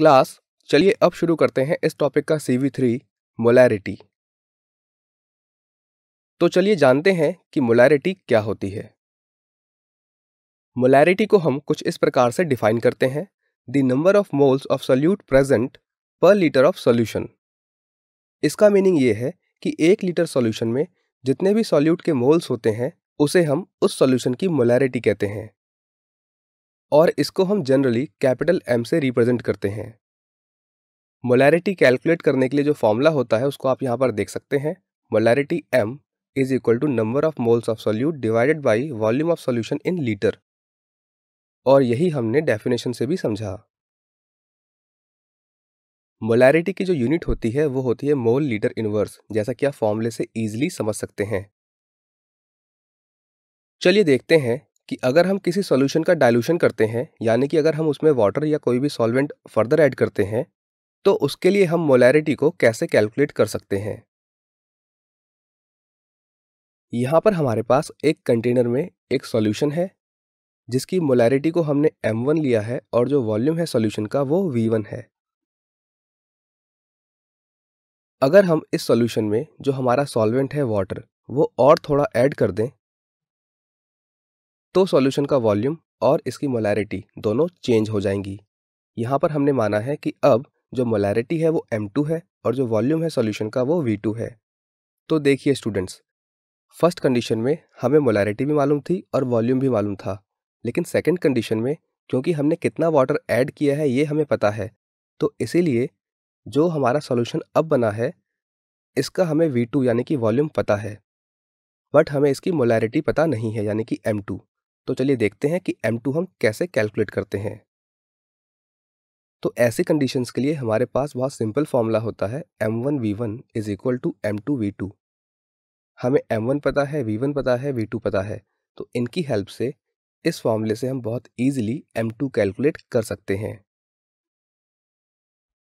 class चलिए अब शुरू करते हैं इस टॉपिक का सी वी थ्री मोलैरिटी तो चलिए जानते हैं कि मोलैरिटी क्या होती है मोलैरिटी को हम कुछ इस प्रकार से डिफाइन करते हैं the number of moles of solute present per litre of solution इसका मीनिंग ये है कि एक लीटर सोल्यूशन में जितने भी सोल्यूट के मोल्स होते हैं उसे हम उस सोल्यूशन की मोलैरिटी कहते हैं और इसको हम जनरली कैपिटल एम से रिप्रेजेंट करते हैं मोलैरिटी कैलकुलेट करने के लिए जो फॉर्मूला होता है उसको आप यहाँ पर देख सकते हैं molarity M is equal to number of moles of solute divided by volume of solution in litre और यही हमने डेफिनेशन से भी समझा मोलैरिटी की जो यूनिट होती है वो होती है मोल लीटर इनवर्स जैसा कि आप फॉर्मूले से ईजिली समझ सकते हैं चलिए देखते हैं कि अगर हम किसी सॉल्यूशन का डाइल्यूशन करते हैं यानी कि अगर हम उसमें वाटर या कोई भी सॉल्वेंट फर्दर ऐड करते हैं तो उसके लिए हम मोलैरिटी को कैसे कैलकुलेट कर सकते हैं यहाँ पर हमारे पास एक कंटेनर में एक सॉल्यूशन है जिसकी मोलैरिटी को हमने M1 लिया है और जो वॉल्यूम है सॉल्यूशन का वो V1 है अगर हम इस सॉल्यूशन में जो हमारा सॉल्वेंट है वाटर वो और थोड़ा ऐड कर दें तो सॉल्यूशन का वॉल्यूम और इसकी मोलैरिटी दोनों चेंज हो जाएंगी यहाँ पर हमने माना है कि अब जो मोलैरिटी है वो M2 है और जो वॉल्यूम है सॉल्यूशन का वो V2 है तो देखिए स्टूडेंट्स फर्स्ट कंडीशन में हमें मोलैरिटी भी मालूम थी और वॉल्यूम भी मालूम था लेकिन सेकेंड कंडीशन में क्योंकि हमने कितना वाटर ऐड किया है ये हमें पता है तो इसीलिए जो हमारा सॉल्यूशन अब बना है इसका हमें वी यानी कि वॉल्यूम पता है बट हमें इसकी मोलैरिटी पता नहीं है यानी कि एम टू तो चलिए देखते हैं कि एम टू हम कैसे कैलकुलेट करते हैं तो ऐसी कंडीशंस के लिए हमारे पास बहुत सिंपल फॉर्मूला होता है M one V one is equal to M two V two हमें एम वन पता है वी वन पता है वी टू पता है तो इनकी हेल्प से इस फॉर्मूले से हम बहुत ईजिली एम टू कैलकुलेट कर सकते हैं